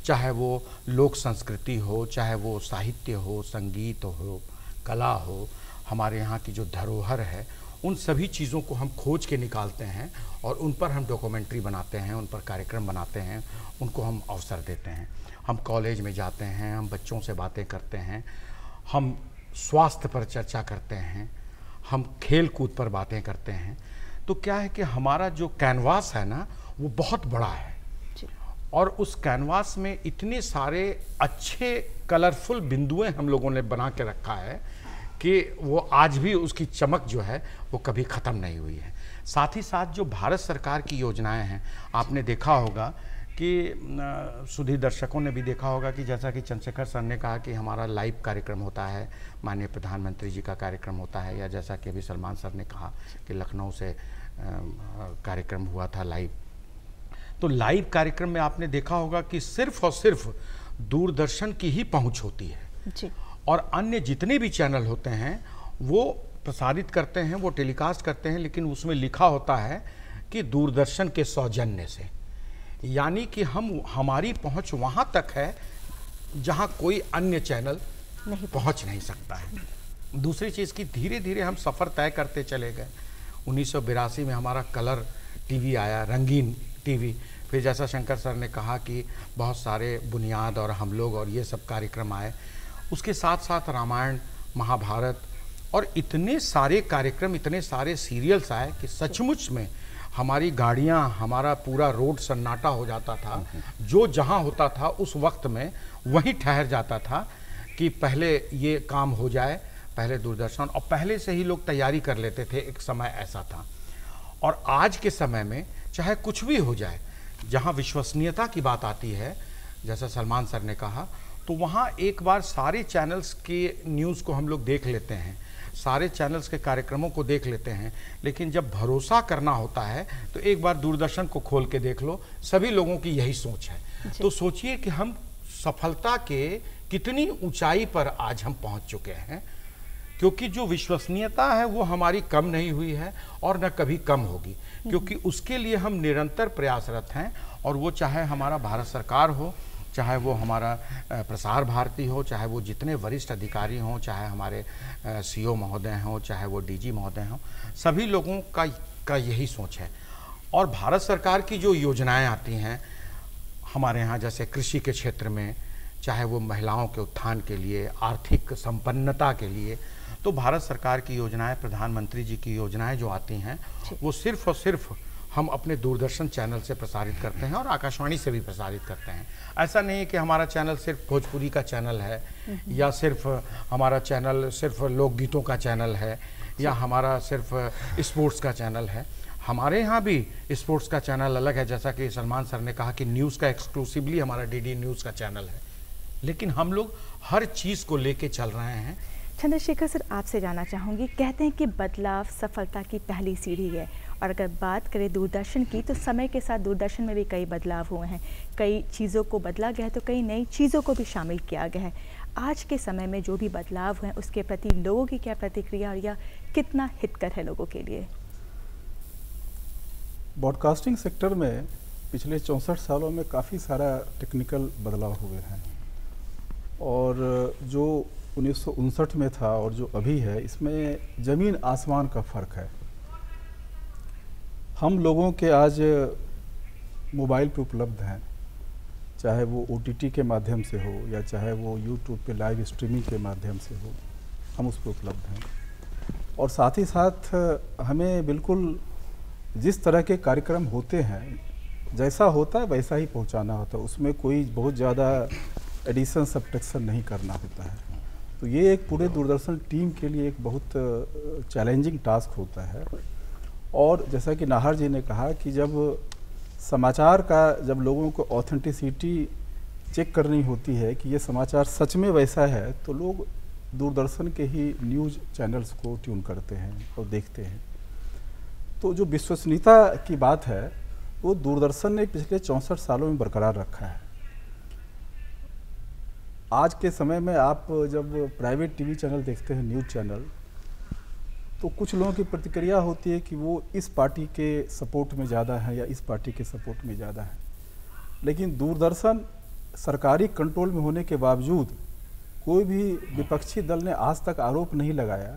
चाहे वो लोक संस्कृति हो चाहे वो साहित्य हो संगीत हो कला हो हमारे यहाँ की जो धरोहर है उन सभी चीज़ों को हम खोज के निकालते हैं और उन पर हम डॉक्यूमेंट्री बनाते हैं उन पर कार्यक्रम बनाते हैं उनको हम अवसर देते हैं हम कॉलेज में जाते हैं हम बच्चों से बातें करते हैं हम स्वास्थ्य पर चर्चा करते हैं हम खेल कूद पर बातें करते हैं तो क्या है कि हमारा जो कैनवास है ना वो बहुत बड़ा है और उस कैनवास में इतने सारे अच्छे कलरफुल बिंदुएं हम लोगों ने बना के रखा है कि वो आज भी उसकी चमक जो है वो कभी ख़त्म नहीं हुई है साथ ही साथ जो भारत सरकार की योजनाएं हैं आपने देखा होगा कि सुधीर दर्शकों ने भी देखा होगा कि जैसा कि चंद्रशेखर सर ने कहा कि हमारा लाइव कार्यक्रम होता है माननीय प्रधानमंत्री जी का कार्यक्रम होता है या जैसा कि अभी सलमान सर ने कहा कि लखनऊ से कार्यक्रम हुआ था लाइव तो लाइव कार्यक्रम में आपने देखा होगा कि सिर्फ और सिर्फ दूरदर्शन की ही पहुंच होती है जी। और अन्य जितने भी चैनल होते हैं वो प्रसारित करते हैं वो टेलीकास्ट करते हैं लेकिन उसमें लिखा होता है कि दूरदर्शन के सौजन्य से यानी कि हम हमारी पहुंच वहां तक है जहां कोई अन्य चैनल नहीं पहुंच नहीं सकता है दूसरी चीज़ की धीरे धीरे हम सफ़र तय करते चले गए उन्नीस में हमारा कलर टीवी आया रंगीन टीवी फिर जैसा शंकर सर ने कहा कि बहुत सारे बुनियाद और हम लोग और ये सब कार्यक्रम आए उसके साथ साथ रामायण महाभारत और इतने सारे कार्यक्रम इतने सारे सीरियल्स आए कि अच्छा। सचमुच में हमारी गाड़ियाँ हमारा पूरा रोड सन्नाटा हो जाता था जो जहाँ होता था उस वक्त में वहीं ठहर जाता था कि पहले ये काम हो जाए पहले दूरदर्शन और पहले से ही लोग तैयारी कर लेते थे एक समय ऐसा था और आज के समय में चाहे कुछ भी हो जाए जहाँ विश्वसनीयता की बात आती है जैसा सलमान सर ने कहा तो वहाँ एक बार सारे चैनल्स के न्यूज़ को हम लोग देख लेते हैं सारे चैनल्स के कार्यक्रमों को देख लेते हैं लेकिन जब भरोसा करना होता है तो एक बार दूरदर्शन को खोल के देख लो सभी लोगों की यही सोच है तो सोचिए कि हम सफलता के कितनी ऊंचाई पर आज हम पहुंच चुके हैं क्योंकि जो विश्वसनीयता है वो हमारी कम नहीं हुई है और न कभी कम होगी हम्म। क्योंकि उसके लिए हम निरंतर प्रयासरत हैं और वो चाहे हमारा भारत सरकार हो चाहे वो हमारा प्रसार भारती हो चाहे वो जितने वरिष्ठ अधिकारी हों चाहे हमारे सीईओ महोदय हों चाहे वो डीजी महोदय हों सभी लोगों का का यही सोच है और भारत सरकार की जो योजनाएं आती हैं हमारे यहाँ जैसे कृषि के क्षेत्र में चाहे वो महिलाओं के उत्थान के लिए आर्थिक संपन्नता के लिए तो भारत सरकार की योजनाएं प्रधानमंत्री जी की योजनाएं जो आती हैं वो सिर्फ और सिर्फ हम अपने दूरदर्शन चैनल से प्रसारित करते हैं और आकाशवाणी से भी प्रसारित करते हैं ऐसा नहीं है कि हमारा चैनल सिर्फ भोजपुरी का चैनल है या सिर्फ हमारा चैनल सिर्फ लोकगीतों का चैनल है या हमारा सिर्फ स्पोर्ट्स का चैनल है हमारे यहाँ भी स्पोर्ट्स का चैनल अलग है जैसा कि सलमान सर ने कहा कि न्यूज़ का एक्सक्लूसिवली हमारा डीडी न्यूज़ का चैनल है लेकिन हम लोग हर चीज़ को लेके चल रहे हैं चंद्रशेखर सर आपसे जाना चाहूँगी कहते हैं कि बदलाव सफलता की पहली सीढ़ी है और अगर बात करें दूरदर्शन की तो समय के साथ दूरदर्शन में भी कई बदलाव हुए हैं कई चीज़ों को बदला गया है तो कई नई चीज़ों को भी शामिल किया गया है आज के समय में जो भी बदलाव हुए हैं उसके प्रति लोगों की क्या प्रतिक्रिया और या कितना हितकर है लोगों के लिए ब्रॉडकास्टिंग सेक्टर में पिछले चौंसठ सालों में काफ़ी सारा टेक्निकल बदलाव हुए हैं और जो उन्नीस में था और जो अभी है इसमें ज़मीन आसमान का फ़र्क है हम लोगों के आज मोबाइल पे उपलब्ध हैं चाहे वो ओ के माध्यम से हो या चाहे वो यूट्यूब पे लाइव स्ट्रीमिंग के माध्यम से हो हम उस पर उपलब्ध हैं और साथ ही साथ हमें बिल्कुल जिस तरह के कार्यक्रम होते हैं जैसा होता है वैसा ही पहुंचाना होता है उसमें कोई बहुत ज़्यादा एडिशन सब्टशन नहीं करना होता है तो ये एक पूरे दूरदर्शन टीम के लिए एक बहुत चैलेंजिंग टास्क होता है और जैसा कि नाहर जी ने कहा कि जब समाचार का जब लोगों को ऑथेंटिसिटी चेक करनी होती है कि ये समाचार सच में वैसा है तो लोग दूरदर्शन के ही न्यूज चैनल्स को ट्यून करते हैं और देखते हैं तो जो विश्वसनीयता की बात है वो दूरदर्शन ने पिछले चौंसठ सालों में बरकरार रखा है आज के समय में आप जब प्राइवेट टीवी चैनल देखते हैं न्यूज़ चैनल तो कुछ लोगों की प्रतिक्रिया होती है कि वो इस पार्टी के सपोर्ट में ज़्यादा है या इस पार्टी के सपोर्ट में ज़्यादा है लेकिन दूरदर्शन सरकारी कंट्रोल में होने के बावजूद कोई भी विपक्षी दल ने आज तक आरोप नहीं लगाया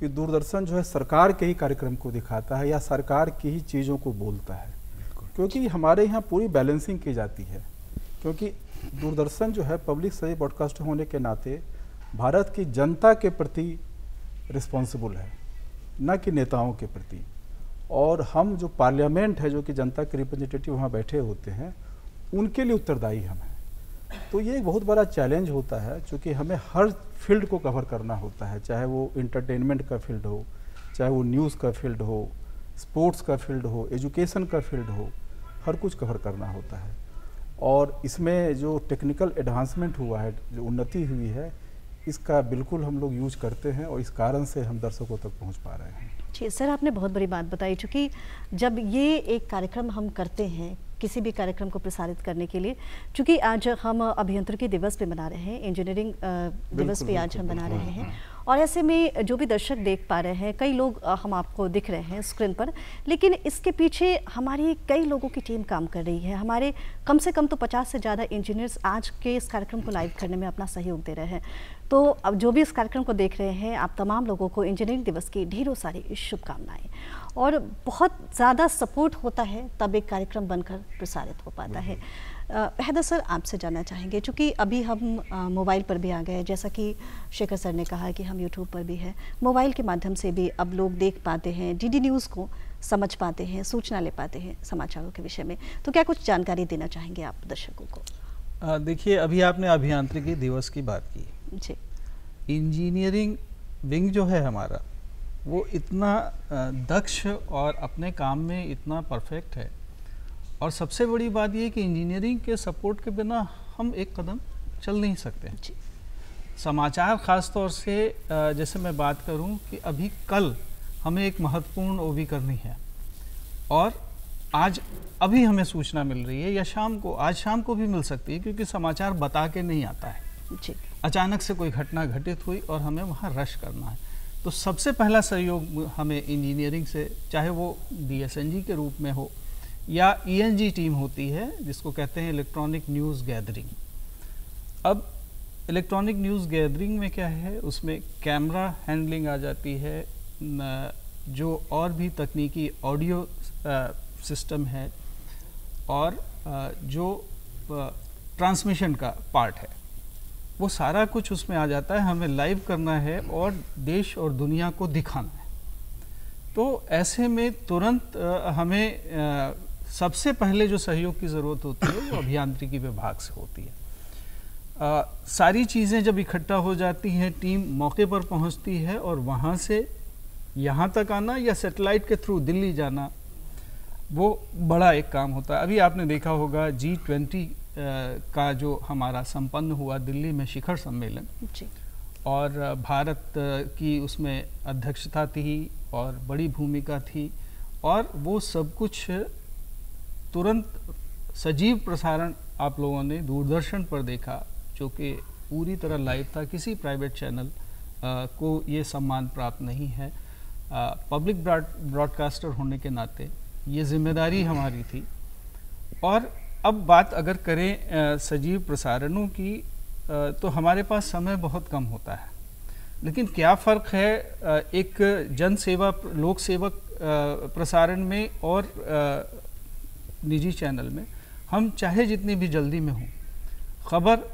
कि दूरदर्शन जो है सरकार के ही कार्यक्रम को दिखाता है या सरकार की ही चीज़ों को बोलता है क्योंकि हमारे यहाँ पूरी बैलेंसिंग की जाती है क्योंकि दूरदर्शन जो है पब्लिक से ब्रॉडकास्ट होने के नाते भारत की जनता के प्रति रिस्पॉन्सिबल है न कि नेताओं के प्रति और हम जो पार्लियामेंट है जो कि जनता के रिप्रेजेंटेटिव वहाँ बैठे होते हैं उनके लिए उत्तरदायी हम हैं तो ये एक बहुत बड़ा चैलेंज होता है क्योंकि हमें हर फील्ड को कवर करना होता है चाहे वो इंटरटेनमेंट का फील्ड हो चाहे वो न्यूज़ का फील्ड हो स्पोर्ट्स का फील्ड हो एजुकेशन का फील्ड हो हर कुछ कवर करना होता है और इसमें जो टेक्निकल एडवांसमेंट हुआ है जो उन्नति हुई है इसका बिल्कुल हम लोग यूज करते हैं और इस कारण से हम दर्शकों तक पहुंच पा रहे हैं जी सर आपने बहुत बड़ी बात बताई चूँकि जब ये एक कार्यक्रम हम करते हैं किसी भी कार्यक्रम को प्रसारित करने के लिए चूँकि आज हम अभियंत्रिकी दिवस पे मना रहे हैं इंजीनियरिंग दिवस पे आज हम मना रहे हैं हाँ। और ऐसे में जो भी दर्शक देख पा रहे हैं कई लोग हम आपको दिख रहे हैं स्क्रीन पर लेकिन इसके पीछे हमारी कई लोगों की टीम काम कर रही है हमारे कम से कम तो पचास से ज़्यादा इंजीनियर्स आज के इस कार्यक्रम को लाइव करने में अपना सहयोग दे रहे हैं तो अब जो भी इस कार्यक्रम को देख रहे हैं आप तमाम लोगों को इंजीनियरिंग दिवस की ढेरों सारी शुभकामनाएं और बहुत ज़्यादा सपोर्ट होता है तब एक कार्यक्रम बनकर प्रसारित हो पाता है हैदर सर आपसे जानना चाहेंगे चूँकि अभी हम मोबाइल पर भी आ गए जैसा कि शेखर सर ने कहा कि हम यूट्यूब पर भी हैं मोबाइल के माध्यम से भी अब लोग देख पाते हैं डीडी न्यूज़ को समझ पाते हैं सूचना ले पाते हैं समाचारों के विषय में तो क्या कुछ जानकारी देना चाहेंगे आप दर्शकों को देखिए अभी आपने अभियांत्रिकी दिवस की बात की जी इंजीनियरिंग विंग जो है हमारा वो इतना दक्ष और अपने काम में इतना परफेक्ट है और सबसे बड़ी बात यह कि इंजीनियरिंग के सपोर्ट के बिना हम एक कदम चल नहीं सकते जी। समाचार ख़ास तौर से जैसे मैं बात करूं कि अभी कल हमें एक महत्वपूर्ण ओवी करनी है और आज अभी हमें सूचना मिल रही है या शाम को आज शाम को भी मिल सकती है क्योंकि समाचार बता के नहीं आता है जी। अचानक से कोई घटना घटित हुई और हमें वहाँ रश करना है तो सबसे पहला सहयोग हमें इंजीनियरिंग से चाहे वो बीएसएनजी के रूप में हो या ईएनजी e टीम होती है जिसको कहते हैं इलेक्ट्रॉनिक न्यूज़ गैदरिंग अब इलेक्ट्रॉनिक न्यूज़ गैदरिंग में क्या है उसमें कैमरा हैंडलिंग आ जाती है जो और भी तकनीकी ऑडियो सिस्टम है और जो ट्रांसमिशन का पार्ट है वो सारा कुछ उसमें आ जाता है हमें लाइव करना है और देश और दुनिया को दिखाना है तो ऐसे में तुरंत हमें आ, सबसे पहले जो सहयोग की ज़रूरत होती है वो अभियांत्रिकी विभाग से होती है आ, सारी चीज़ें जब इकट्ठा हो जाती हैं टीम मौके पर पहुंचती है और वहाँ से यहाँ तक आना या सेटेलाइट के थ्रू दिल्ली जाना वो बड़ा एक काम होता है अभी आपने देखा होगा जी ट्वेंटी का जो हमारा संपन्न हुआ दिल्ली में शिखर सम्मेलन और भारत की उसमें अध्यक्षता थी और बड़ी भूमिका थी और वो सब कुछ तुरंत सजीव प्रसारण आप लोगों ने दूरदर्शन पर देखा जो कि पूरी तरह लाइव था किसी प्राइवेट चैनल आ, को ये सम्मान प्राप्त नहीं है आ, पब्लिक ब्रॉडकास्टर होने के नाते ये जिम्मेदारी हमारी थी और अब बात अगर करें आ, सजीव प्रसारणों की तो हमारे पास समय बहुत कम होता है लेकिन क्या फ़र्क है एक जन सेवा लोक सेवक प्रसारण में और निजी चैनल में हम चाहे जितनी भी जल्दी में हों खबर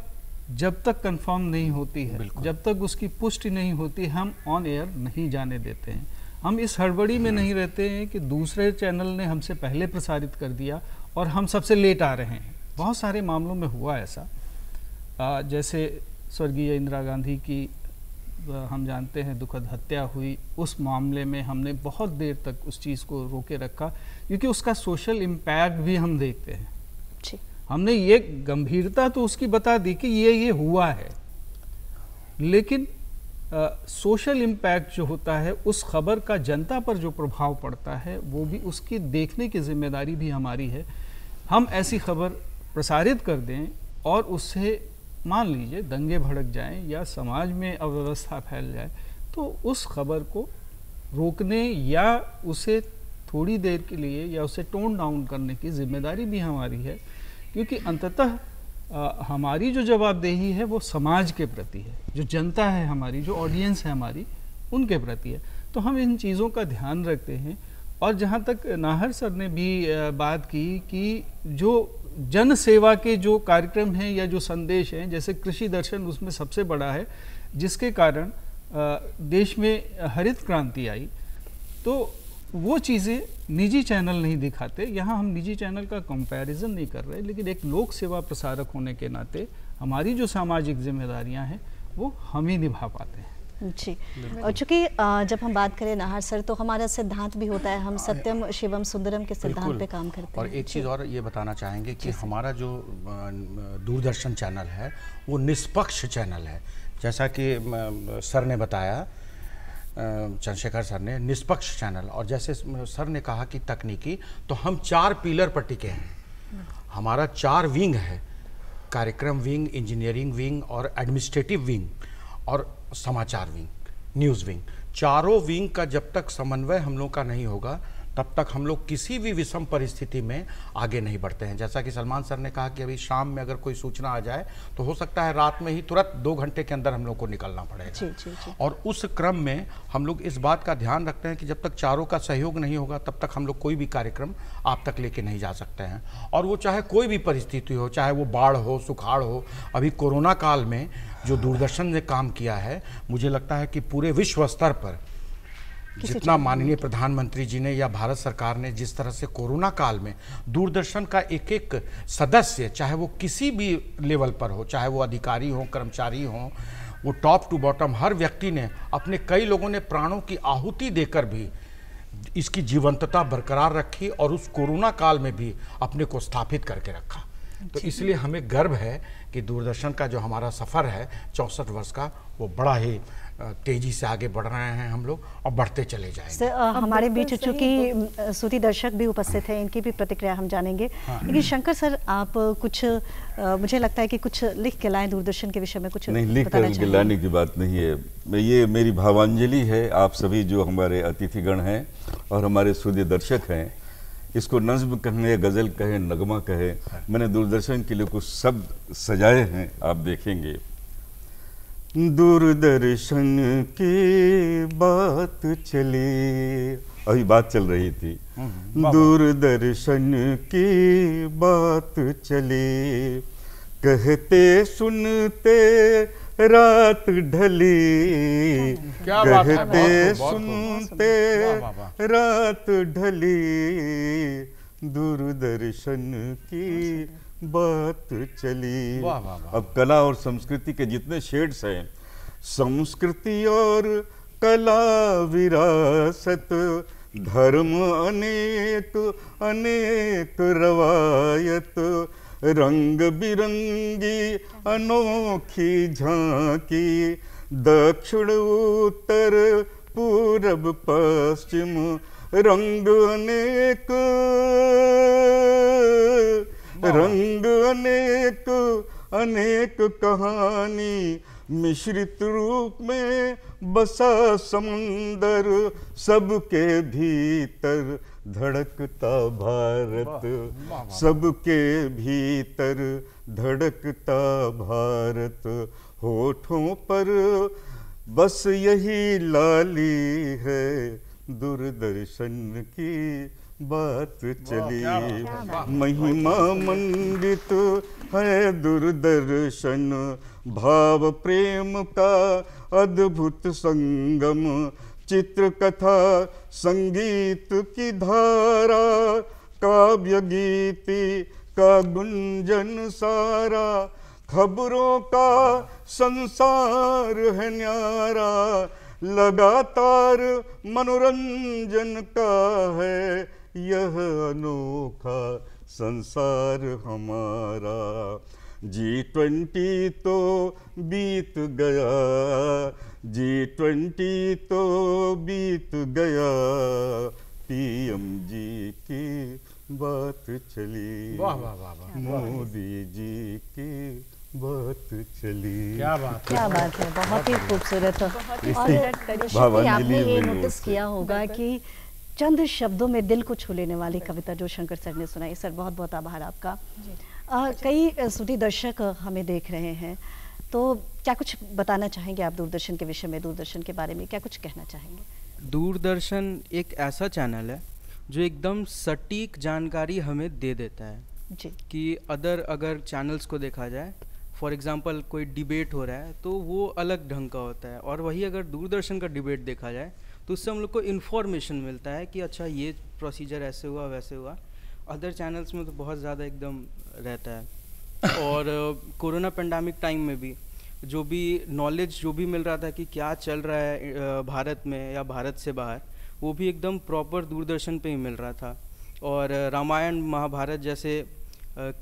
जब तक कंफर्म नहीं होती है जब तक उसकी पुष्टि नहीं होती हम ऑन एयर नहीं जाने देते हैं हम इस हड़बड़ी में नहीं रहते हैं कि दूसरे चैनल ने हमसे पहले प्रसारित कर दिया और हम सबसे लेट आ रहे हैं बहुत सारे मामलों में हुआ ऐसा आ, जैसे स्वर्गीय इंदिरा गांधी की हम जानते हैं दुखद हत्या हुई उस मामले में हमने बहुत देर तक उस चीज़ को रोके रखा क्योंकि उसका सोशल इम्पैक्ट भी हम देखते हैं हमने ये गंभीरता तो उसकी बता दी कि ये ये हुआ है लेकिन आ, सोशल इम्पैक्ट जो होता है उस खबर का जनता पर जो प्रभाव पड़ता है वो भी उसकी देखने की जिम्मेदारी भी हमारी है हम ऐसी खबर प्रसारित कर दें और उससे मान लीजिए दंगे भड़क जाएं या समाज में अव्यवस्था फैल जाए तो उस खबर को रोकने या उसे थोड़ी देर के लिए या उसे टोन डाउन करने की जिम्मेदारी भी हमारी है क्योंकि अंततः हमारी जो जवाबदेही है वो समाज के प्रति है जो जनता है हमारी जो ऑडियंस है हमारी उनके प्रति है तो हम इन चीज़ों का ध्यान रखते हैं और जहाँ तक नाहर सर ने भी बात की कि जो जन सेवा के जो कार्यक्रम हैं या जो संदेश हैं जैसे कृषि दर्शन उसमें सबसे बड़ा है जिसके कारण देश में हरित क्रांति आई तो वो चीज़ें निजी चैनल नहीं दिखाते यहाँ हम निजी चैनल का कंपैरिजन नहीं कर रहे लेकिन एक लोक सेवा प्रसारक होने के नाते हमारी जो सामाजिक जिम्मेदारियाँ हैं वो हम ही निभा पाते हैं जी और चूंकि जब हम बात करें नाहर सर तो हमारा सिद्धांत भी होता है हम सत्यम शिवम सुंदरम के सिद्धांत पे काम करते हैं और एक चीज़ और ये बताना चाहेंगे कि हमारा जो दूरदर्शन चैनल है वो निष्पक्ष चैनल है जैसा कि सर ने बताया चंद्रशेखर सर ने निष्पक्ष चैनल और जैसे सर ने कहा कि तकनीकी तो हम चार पिलर पर टिके हैं हमारा चार विंग है कार्यक्रम विंग इंजीनियरिंग विंग और एडमिनिस्ट्रेटिव विंग और समाचार विंग न्यूज़ विंग चारों विंग का जब तक समन्वय हम लोग का नहीं होगा तब तक हम लोग किसी भी विषम परिस्थिति में आगे नहीं बढ़ते हैं जैसा कि सलमान सर ने कहा कि अभी शाम में अगर कोई सूचना आ जाए तो हो सकता है रात में ही तुरंत दो घंटे के अंदर हम लोग को निकलना पड़ेगा जी, जी, जी। और उस क्रम में हम लोग इस बात का ध्यान रखते हैं कि जब तक चारों का सहयोग नहीं होगा तब तक हम लोग कोई भी कार्यक्रम आप तक लेके नहीं जा सकते हैं और वो चाहे कोई भी परिस्थिति हो चाहे वो बाढ़ हो सुखाड़ हो अभी कोरोना काल में जो दूरदर्शन ने काम किया है मुझे लगता है कि पूरे विश्व स्तर पर जितना माननीय प्रधानमंत्री जी ने या भारत सरकार ने जिस तरह से कोरोना काल में दूरदर्शन का एक एक सदस्य चाहे वो किसी भी लेवल पर हो चाहे वो अधिकारी हो कर्मचारी हो वो टॉप टू बॉटम हर व्यक्ति ने अपने कई लोगों ने प्राणों की आहुति देकर भी इसकी जीवंतता बरकरार रखी और उस कोरोना काल में भी अपने को स्थापित करके रखा तो इसलिए हमें गर्व है कि दूरदर्शन का जो हमारा सफ़र है चौंसठ वर्ष का वो बड़ा ही तेजी से आगे बढ़ रहे हैं हम लोग और बढ़ते चले जाएंगे सर हमारे बीच चूंकि सूती दर्शक भी उपस्थित हैं इनकी भी प्रतिक्रिया हम जानेंगे हाँ। लेकिन शंकर सर आप कुछ आ, मुझे लगता है कि कुछ लिख के लाएं दूरदर्शन के विषय में कुछ नहीं लिख कर लाने की बात नहीं है मैं ये मेरी भावांजलि है आप सभी जो हमारे अतिथिगण हैं और हमारे सूर्य दर्शक हैं इसको नज्म कहें या गज़ल कहें नगमा कहें मैंने दूरदर्शन के लिए कुछ शब्द सजाए हैं आप देखेंगे दूरदर्शन की बात चली अभी बात चल रही थी हम्म, हम्म, दूरदर्शन की बात चली कहते सुनते रात ढली कहते सुनते रात ढली दूरदर्शन की बात चली वाह वाह अब कला और संस्कृति के जितने शेड्स हैं संस्कृति और कला विरासत धर्म अनेक अनेक रवायत रंग बिरंगी अनोखी झांकी दक्षिण उत्तर पूरब पश्चिम रंग अनेक रंग अनेक अनेक कहानी मिश्रित रूप में बसा समंदर सबके भीतर धड़कता भारत सबके भीतर धड़कता भारत होठों पर बस यही लाली है दूरदर्शन की बात चली महिमा मंडित है दूरदर्शन भाव प्रेम का अद्भुत संगम चित्र कथा संगीत की धारा काव्य गीति का गुंजन सारा खबरों का संसार है न्यारा लगातार मनोरंजन का है यह अनोखा संसार हमारा जी ट्वेंटी तो बीत गया जी ट्वेंटी तो बीत गया पीएम जी की बात चली वाह वाह वाह मोदी जी की बात चली क्या बात क्या बात है बहुत ही खूबसूरत है आपने ये नोटिस किया होगा कि चंद शब्दों में दिल को छू लेने वाली कविता जो शंकर सर ने सुनाई सर बहुत बहुत आभार आपका आ, कई सुधी दर्शक हमें देख रहे हैं तो क्या कुछ बताना चाहेंगे आप दूरदर्शन के विषय में दूरदर्शन के बारे में क्या कुछ कहना चाहेंगे दूरदर्शन एक ऐसा चैनल है जो एकदम सटीक जानकारी हमें दे देता है जी कि अदर अगर चैनल्स को देखा जाए फॉर एग्जाम्पल कोई डिबेट हो रहा है तो वो अलग ढंग का होता है और वही अगर दूरदर्शन का डिबेट देखा जाए तो उससे हम लोग को इन्फॉर्मेशन मिलता है कि अच्छा ये प्रोसीजर ऐसे हुआ वैसे हुआ अदर चैनल्स में तो बहुत ज़्यादा एकदम रहता है और कोरोना पेंडामिक टाइम में भी जो भी नॉलेज जो भी मिल रहा था कि क्या चल रहा है भारत में या भारत से बाहर वो भी एकदम प्रॉपर दूरदर्शन पे ही मिल रहा था और रामायण महाभारत जैसे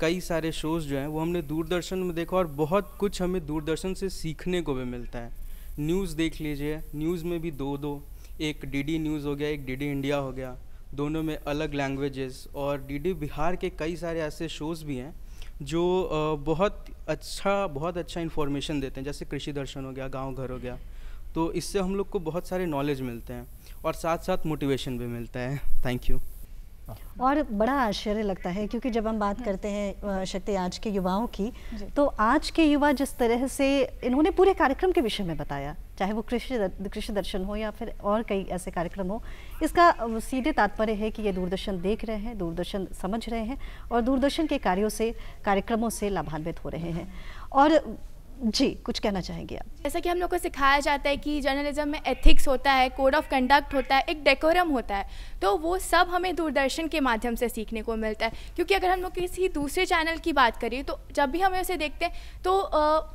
कई सारे शोज़ जो हैं वो हमने दूरदर्शन में देखा और बहुत कुछ हमें दूरदर्शन से सीखने को भी मिलता है न्यूज़ देख लीजिए न्यूज़ में भी दो दो एक डीडी न्यूज़ हो गया एक डीडी इंडिया हो गया दोनों में अलग लैंग्वेजेस और डीडी बिहार के कई सारे ऐसे शोज़ भी हैं जो बहुत अच्छा बहुत अच्छा इन्फॉर्मेशन देते हैं जैसे कृषि दर्शन हो गया गांव घर हो गया तो इससे हम लोग को बहुत सारे नॉलेज मिलते हैं और साथ साथ मोटिवेशन भी मिलता है थैंक यू और बड़ा आश्चर्य लगता है क्योंकि जब हम बात करते हैं शक्ति आज के युवाओं की तो आज के युवा जिस तरह से इन्होंने पूरे कार्यक्रम के विषय में बताया चाहे वो कृषि कृषि दर्शन हो या फिर और कई ऐसे कार्यक्रम हो इसका सीधे तात्पर्य है कि ये दूरदर्शन देख रहे हैं दूरदर्शन समझ रहे हैं और दूरदर्शन के कार्यों से कार्यक्रमों से लाभान्वित हो रहे हैं और जी कुछ कहना चाहेंगे आप जैसा कि हम लोग को सिखाया जाता है कि जर्नलिज्म में एथिक्स होता है कोड ऑफ कंडक्ट होता है एक डेकोरम होता है तो वो सब हमें दूरदर्शन के माध्यम से सीखने को मिलता है क्योंकि अगर हम लोग किसी दूसरे चैनल की बात करें तो जब भी हमें उसे देखते हैं तो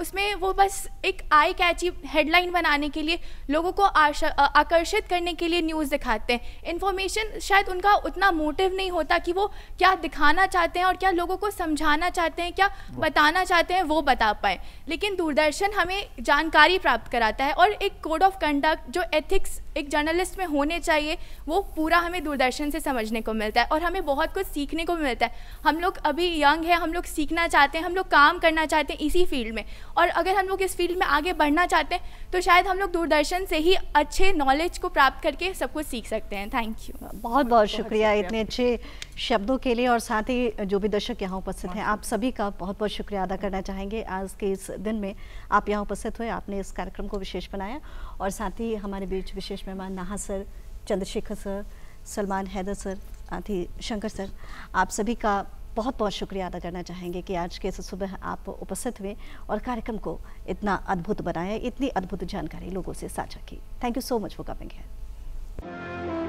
उसमें वो बस एक आई कैची हेडलाइन बनाने के लिए लोगों को आकर्षित करने के लिए न्यूज़ दिखाते हैं इन्फॉर्मेशन शायद उनका उतना मोटिव नहीं होता कि वो क्या दिखाना चाहते हैं और क्या लोगों को समझाना चाहते हैं क्या बताना चाहते हैं वो बता पाए लेकिन दूरदर्शन हमें जानकारी प्राप्त कराता है और एक कोड ऑफ कंडक्ट जो एथिक्स एक जर्नलिस्ट में होने चाहिए वो पूरा हमें दूरदर्शन से समझने को मिलता है और हमें बहुत कुछ सीखने को मिलता है हम लोग अभी यंग है हम लोग सीखना चाहते हैं हम लोग काम करना चाहते हैं इसी फील्ड में और अगर हम लोग इस फील्ड में आगे बढ़ना चाहते हैं तो शायद हम लोग दूरदर्शन से ही अच्छे नॉलेज को प्राप्त करके सब कुछ सीख सकते हैं थैंक यू बहुत बहुत शुक्रिया इतने अच्छे शब्दों के लिए और साथ ही जो भी दर्शक यहाँ उपस्थित हैं आप सभी का बहुत बहुत शुक्रिया अदा करना चाहेंगे आज के इस दिन में आप यहाँ उपस्थित हुए आपने इस कार्यक्रम को विशेष बनाया और साथ ही हमारे बीच विशेष मेहमान नाहा sir Chandrashekhar sir Salman Haider sir साथ ही शंकर सर आप सभी का बहुत बहुत शुक्रिया अदा करना चाहेंगे कि आज के सुबह आप उपस्थित हुए और कार्यक्रम को इतना अद्भुत बनाया इतनी अद्भुत जानकारी लोगों से साझा की thank you so much for coming है